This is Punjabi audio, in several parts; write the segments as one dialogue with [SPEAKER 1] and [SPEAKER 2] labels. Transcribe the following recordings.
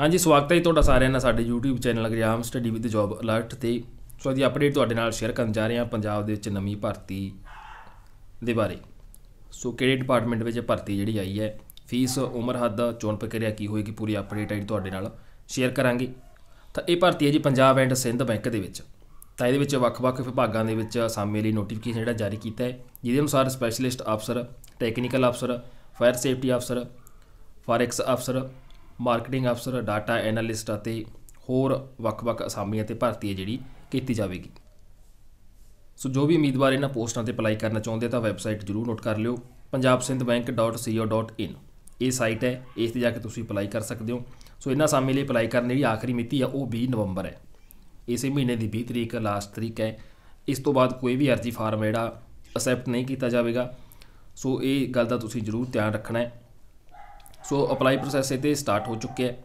[SPEAKER 1] ਹਾਂਜੀ ਸਵਾਗਤ ਹੈ ਤੁਹਾਡਾ ਸਾਰਿਆਂ ਦਾ ਸਾਡੇ YouTube channel gram study with job alert ਤੇ ਸੋ ਅੱਜ ਅਪਡੇਟ ਤੁਹਾਡੇ ਨਾਲ ਸ਼ੇਅਰ ਕਰਨ ਜਾ ਰਹੇ ਹਾਂ ਪੰਜਾਬ ਦੇ ਵਿੱਚ ਨਵੀਂ ਭਰਤੀ ਦੇ ਬਾਰੇ ਸੋ ਕਿਹੜੇ ਡਿਪਾਰਟਮੈਂਟ ਵਿੱਚ ਭਰਤੀ ਜਿਹੜੀ ਆਈ ਹੈ ਫੀਸ ਉਮਰ ਹੱਦ ਚੋਣ ਪ੍ਰਕਿਰਿਆ ਕੀ ਹੋਏਗੀ ਪੂਰੀ ਅਪਡੇਟ ਅੱਜ ਤੁਹਾਡੇ ਨਾਲ ਸ਼ੇਅਰ ਕਰਾਂਗੇ ਤਾਂ ਇਹ ਭਰਤੀ ਹੈ ਜੀ ਪੰਜਾਬ ਐਂਡ ਸਿੰਧ ਬੈਂਕ ਦੇ ਵਿੱਚ ਤਾਂ ਇਹਦੇ ਵਿੱਚ ਵੱਖ-ਵੱਖ ਵਿਭਾਗਾਂ ਦੇ ਵਿੱਚ ਸਾਮੇ ਲਈ ਨੋਟੀਫਿਕੇਸ਼ਨ ਜਿਹੜਾ ਜਾਰੀ ਕੀਤਾ ਹੈ ਜਿਹਦੇ ਅਨੁਸਾਰ ਸਪੈਸ਼ਲਿਸਟ ਅਫਸਰ ਟੈਕਨੀਕਲ ਅਫਸਰ ਫਾਇਰ ਸੇਫਟੀ ਅਫਸਰ ਫਾਰੈਕਸ ਅਫਸਰ ਮਾਰਕੀਟਿੰਗ ਅਫਸਰ ਡਾਟਾ ਐਨਾਲਿਸਟ ਅਤੇ ਹੋਰ ਵੱਖ-ਵੱਖ ਅਸਾਮੀਆਂ ਤੇ ਭਰਤੀ ਹੈ ਜਿਹੜੀ ਕੀਤੀ ਜਾਵੇਗੀ ਸੋ ਜੋ ਵੀ ਉਮੀਦਵਾਰ ਇਹਨਾਂ ਪੋਸਟਾਂ ਤੇ ਅਪਲਾਈ ਕਰਨਾ ਚਾਹੁੰਦੇ ਆ ਤਾਂ ਵੈਬਸਾਈਟ ਜਰੂਰ ਨੋਟ ਕਰ ਲਿਓ punjabsindhbank.co.in ਇਹ ਸਾਈਟ ਹੈ ਇਸ ਤੇ ਜਾ ਕੇ ਤੁਸੀਂ ਅਪਲਾਈ ਕਰ ਸਕਦੇ ਹੋ ਸੋ ਇਹਨਾਂ ਸਾਮੇ ਲਈ ਅਪਲਾਈ ਕਰਨ ਦੀ ਆਖਰੀ ਮਿਤੀ ਆ ਉਹ 20 ਨਵੰਬਰ ਹੈ ਇਸੇ ਮਹੀਨੇ ਦੀ 20 ਤਰੀਕ ਲਾਸਟ ਤਰੀਕ ਹੈ ਇਸ ਤੋਂ ਬਾਅਦ ਕੋਈ ਵੀ ਅਰਜ਼ੀ ਫਾਰਮ ਜਿਹੜਾ ਅਸੈਪਟ ਨਹੀਂ ਕੀਤਾ ਜਾਵੇਗਾ ਸੋ ਇਹ ਗੱਲ ਦਾ ਤੁਸੀਂ ਜ਼ਰੂਰ ਧਿਆਨ ਰੱਖਣਾ ਹੈ ਸੋ ਅਪਲਾਈ ਪ੍ਰੋਸੈਸ ਇਹਦੇ ਸਟਾਰਟ ਹੋ ਚੁੱਕਿਆ ਹੈ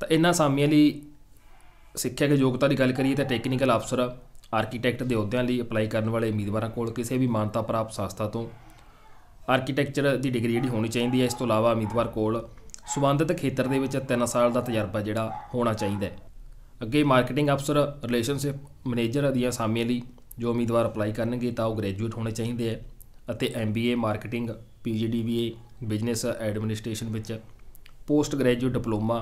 [SPEAKER 1] ਤਾਂ ਇਹਨਾਂ ਸਾਮੀਆਂ ਲਈ ਸਿੱਖਿਆ ਦੇ ਯੋਗਤਾ ਦੀ ਗੱਲ ਕਰੀਏ ਤਾਂ ਟੈਕਨੀਕਲ ਅਫਸਰ ਆਰਕੀਟੈਕਟ ਦੇ ਅਹੁਦਿਆਂ ਲਈ ਅਪਲਾਈ ਕਰਨ ਵਾਲੇ ਉਮੀਦਵਾਰਾਂ ਕੋਲ ਕਿਸੇ ਵੀ ਮਾਨਤਾ ਪ੍ਰਾਪਤ ਸੰਸਥਾ ਤੋਂ ਆਰਕੀਟੈਕਚਰ ਦੀ ਡਿਗਰੀ ਜਿਹੜੀ ਹੋਣੀ ਚਾਹੀਦੀ ਹੈ ਇਸ ਤੋਂ ਇਲਾਵਾ ਉਮੀਦਵਾਰ ਕੋਲ ਸਬੰਧਤ ਖੇਤਰ ਦੇ ਵਿੱਚ 3 ਸਾਲ ਦਾ ਤਜਰਬਾ ਜਿਹੜਾ ਹੋਣਾ ਚਾਹੀਦਾ ਹੈ ਅੱਗੇ ਮਾਰਕੀਟਿੰਗ ਅਫਸਰ ਰਿਲੇਸ਼ਨਸ਼ਿਪ ਮੈਨੇਜਰ ਦੀਆਂ ਸਾਮੀਆਂ ਲਈ ਜੋ ਉਮੀਦਵਾਰ ਅਪਲਾਈ ਕਰਨਗੇ ਤਾਂ ਉਹ ਗ੍ਰੈਜੂਏਟ ਹੋਣੇ ਚਾਹੀਦੇ ਹੈ ਅਤੇ MBA marketing PGDBA business administration ਵਿੱਚ post graduate diploma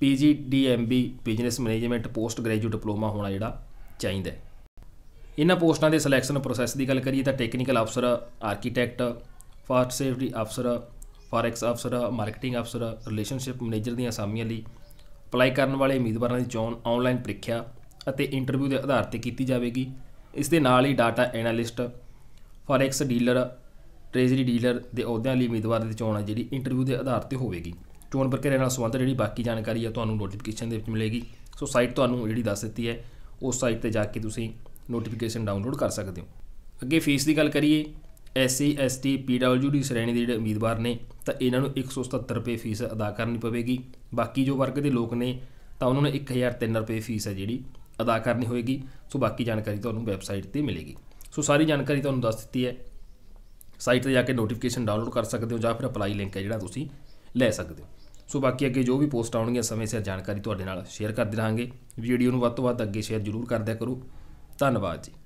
[SPEAKER 1] PGDMB business management post graduate diploma ਹੋਣਾ ਜਿਹੜਾ ਚਾਹੀਦਾ ਹੈ ਇਹਨਾਂ ਪੋਸਟਾਂ ਦੇ ਸਿਲੈਕਸ਼ਨ ਪ੍ਰੋਸੈਸ ਦੀ ਗੱਲ ਕਰੀਏ ਤਾਂ ਟੈਕਨੀਕਲ ਅਫਸਰ ਆਰਕੀਟੈਕਟ ਫਾਸਟ ਸੇਫਟੀ ਅਫਸਰ ਫੋਰੈਕਸ ਅਫਸਰ ਮਾਰਕੀਟਿੰਗ ਅਫਸਰ ਰਿਲੇਸ਼ਨਸ਼ਿਪ ਮੈਨੇਜਰ ਦੀਆਂ ਅਸਾਮੀਆਂ ਲਈ ਅਪਲਾਈ ਕਰਨ ਵਾਲੇ ਉਮੀਦਵਾਰਾਂ ਦੀ ਚੋਣ ਆਨਲਾਈਨ ਪ੍ਰੀਖਿਆ ਅਤੇ ਇੰਟਰਵਿਊ ਦੇ ਆਧਾਰ ਤੇ ਕੀਤੀ ਜਾਵੇਗੀ ਇਸ ਦੇ ਨਾਲ ਹੀ data analyst forex dealer treasury dealer ਦੇ ਅਹੁਦਿਆਂ ਲਈ ਉਮੀਦਵਾਰ ਦੀ ਚੋਣ ਹੈ ਜਿਹੜੀ ਇੰਟਰਵਿਊ ਦੇ ਆਧਾਰ ਤੇ ਹੋਵੇਗੀ ਚੋਣ ਪ੍ਰਕਿਰਿਆ ਨਾਲ ਸੰਬੰਧਿਤ ਜਿਹੜੀ ਬਾਕੀ ਜਾਣਕਾਰੀ ਹੈ ਤੁਹਾਨੂੰ ਨੋਟੀਫਿਕੇਸ਼ਨ ਦੇ ਵਿੱਚ ਮਿਲੇਗੀ ਸੋ ਸਾਈਟ ਤੁਹਾਨੂੰ ਜਿਹੜੀ ਦੱਸ ਦਿੱਤੀ ਹੈ ਉਸ ਸਾਈਟ ਤੇ ਜਾ ਕੇ ਤੁਸੀਂ ਨੋਟੀਫਿਕੇਸ਼ਨ ਡਾਊਨਲੋਡ ਕਰ ਸਕਦੇ ਹੋ ਅੱਗੇ ਫੀਸ ਦੀ ਗੱਲ ਕਰੀਏ ਐਸਸੀ ਐਸਟੀ ਪੀਡਬਲਯੂਡੀ ਸ਼੍ਰੇਣੀ ਦੇ ਜਿਹੜੇ ਉਮੀਦਵਾਰ ਨੇ ਤਾਂ ਇਹਨਾਂ ਨੂੰ 177 ਰੁਪਏ ਫੀਸ ਅਦਾ ਕਰਨੀ ਪਵੇਗੀ ਬਾਕੀ ਜੋ ਵਰਗ ਦੇ ਲੋਕ ਨੇ ਤਾਂ ਉਹਨਾਂ ਨੂੰ 1003 ਰੁਪਏ ਫੀਸ ਹੈ ਜਿਹੜੀ ਅਦਾ ਕਰਨੀ ਹੋਏਗੀ ਸੋ ਬਾਕੀ ਜਾਣਕਾਰੀ ਤੁਹਾਨੂੰ ਵੈਬਸਾਈਟ ਤੇ ਮਿਲੇਗੀ ਸੋ ਸਾਰੀ ਜਾਣਕਾਰੀ ਤੁਹਾਨੂੰ ਦੱਸ ਦਿੱਤੀ ਹੈ ਸਾਈਟ ਤੇ ਜਾ ਕੇ ਨੋਟੀਫਿਕੇਸ਼ਨ ਡਾਊਨਲੋਡ ਕਰ ਸਕਦੇ ਹੋ ਜਾਂ ਫਿਰ ਅਪਲਾਈ ਲਿੰਕ ਹੈ ਜਿਹੜਾ ਤੁਸੀਂ ਲੈ ਸਕਦੇ ਹੋ ਸੋ ਬਾਕੀ ਅੱਗੇ ਜੋ ਵੀ ਪੋਸਟ ਆਉਣਗੀਆਂ ਸਮੇਂ ਸਿਰ ਜਾਣਕਾਰੀ ਤੁਹਾਡੇ ਨਾਲ ਸ਼ੇਅਰ ਕਰਦੇ ਰਹਾਂਗੇ ਵੀਡੀਓ ਨੂੰ ਵੱਧ ਤੋਂ ਵੱਧ ਅੱਗੇ ਸ਼ੇਅਰ ਜ਼ਰੂਰ ਕਰਦਿਆ ਕਰੋ ਧੰਨਵਾਦ ਜੀ